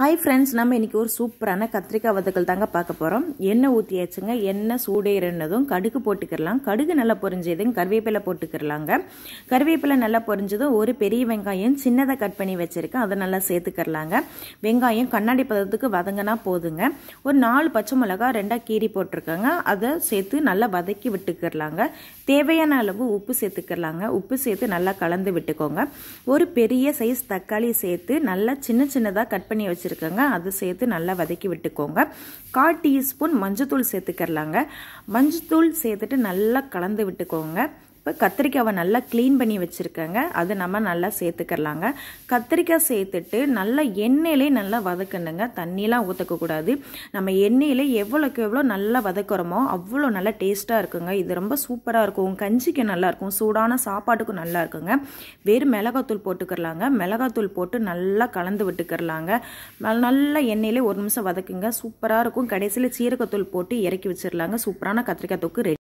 hi friends நம்ம இன்றைக்கி ஒரு சூப்பரான கத்திரிக்காய் வதக்கல் தாங்க பார்க்க போகிறோம் எண்ணெய் ஊற்றியாச்சுங்க எண்ணெய் சூடேறினதும் கடுகு போட்டுக்கிறலாம் கடுகு நல்லா பொரிஞ்சதும் கருவேப்பிலை போட்டுக்கிறலாங்க கருவேப்பிலை நல்லா பொரிஞ்சதும் ஒரு பெரிய வெங்காயம் சின்னதாக கட் பண்ணி வச்சுருக்கேன் அதை நல்லா சேர்த்துக்கிறலாங்க வெங்காயம் கண்ணாடி பதத்துக்கு வதங்கினா போதுங்க ஒரு நாலு பச்சை மிளகா ரெண்டாக கீரி போட்டிருக்காங்க அதை சேர்த்து நல்லா வதக்கி விட்டுக்கிறலாங்க தேவையான அளவு உப்பு சேர்த்துக்கிறலாங்க உப்பு சேர்த்து நல்லா கலந்து விட்டுக்கோங்க ஒரு பெரிய சைஸ் தக்காளி சேர்த்து நல்லா சின்ன சின்னதாக கட் பண்ணி வச்சு வச்சுருக்கேங்க அது சேர்த்து நல்லா வதக்கி விட்டுக்கோங்க கால் டீஸ்பூன் மஞ்சத்தூள் சேர்த்துக்கலாங்க மஞ்சத்தூள் சேர்த்துட்டு நல்லா கலந்து விட்டுக்கோங்க இப்போ கத்திரிக்காவை நல்லா க்ளீன் பண்ணி வச்சுருக்கேங்க அது நம்ம நல்லா சேர்த்துக்கிறலாங்க கத்திரிக்காய் சேர்த்துட்டு நல்லா எண்ணெயிலே நல்லா வதக்கணுங்க தண்ணியெலாம் ஊற்றக்கூடாது நம்ம எண்ணெயில் எவ்வளோக்கு எவ்வளோ நல்லா வதக்குறோமோ அவ்வளோ நல்லா டேஸ்ட்டாக இருக்குங்க இது ரொம்ப சூப்பராக இருக்கும் கஞ்சிக்கு நல்லாயிருக்கும் சூடான சாப்பாட்டுக்கும் நல்லா இருக்குங்க வெறும் மிளகாத்தூள் போட்டுக்கிறலாங்க மிளகாத்தூள் போட்டு நல்லா கலந்து விட்டுக்கிறலாங்க நல்லா எண்ணெயிலே ஒரு நிமிஷம் வதக்குங்க சூப்பராக இருக்கும் கடைசியில் சீரகத்தூள் போட்டு இறக்கி வச்சிடலாங்க சூப்பரான கத்திரிக்காய் தொக்கு ரெடி